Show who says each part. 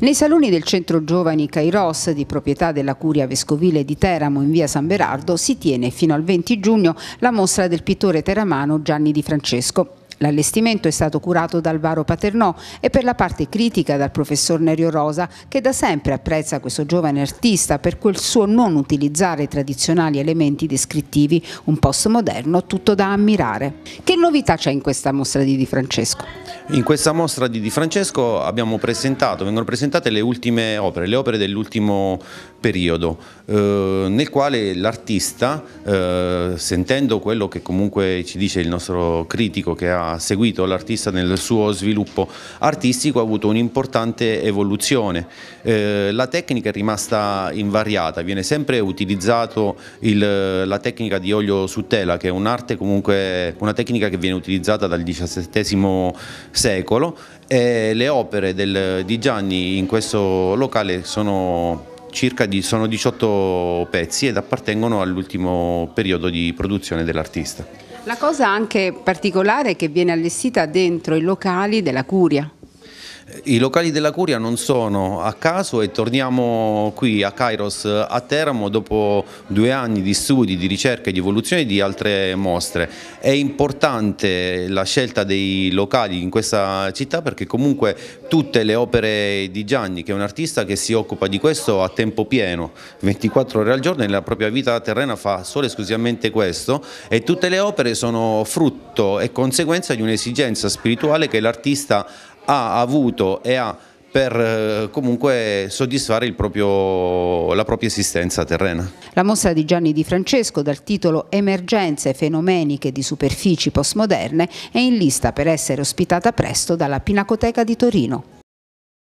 Speaker 1: Nei saloni del centro giovani Kairos, di proprietà della Curia Vescovile di Teramo in via San Berardo, si tiene fino al 20 giugno la mostra del pittore teramano Gianni Di Francesco. L'allestimento è stato curato da Alvaro Paternò e per la parte critica dal professor Nerio Rosa che da sempre apprezza questo giovane artista per quel suo non utilizzare tradizionali elementi descrittivi, un postmoderno tutto da ammirare. Che novità c'è in questa mostra di Di Francesco?
Speaker 2: In questa mostra di Di Francesco abbiamo presentato, vengono presentate le ultime opere, le opere dell'ultimo periodo eh, nel quale l'artista, eh, sentendo quello che comunque ci dice il nostro critico che ha seguito l'artista nel suo sviluppo artistico ha avuto un'importante evoluzione. Eh, la tecnica è rimasta invariata, viene sempre utilizzato il, la tecnica di olio su tela che è un'arte comunque, una tecnica che viene utilizzata dal XVII secolo e le opere del, di Gianni in questo locale sono circa di, sono 18 pezzi ed appartengono all'ultimo periodo di produzione dell'artista.
Speaker 1: La cosa anche particolare è che viene allestita dentro i locali della Curia.
Speaker 2: I locali della Curia non sono a caso e torniamo qui a Kairos a Teramo dopo due anni di studi, di ricerca e di evoluzione di altre mostre. È importante la scelta dei locali in questa città perché comunque tutte le opere di Gianni, che è un artista che si occupa di questo a tempo pieno, 24 ore al giorno e nella propria vita terrena fa solo e esclusivamente questo e tutte le opere sono frutto e conseguenza di un'esigenza spirituale che l'artista ha avuto e ha per eh, comunque soddisfare proprio, la propria esistenza terrena.
Speaker 1: La mostra di Gianni Di Francesco dal titolo Emergenze fenomeniche di superfici postmoderne è in lista per essere ospitata presto dalla Pinacoteca di Torino.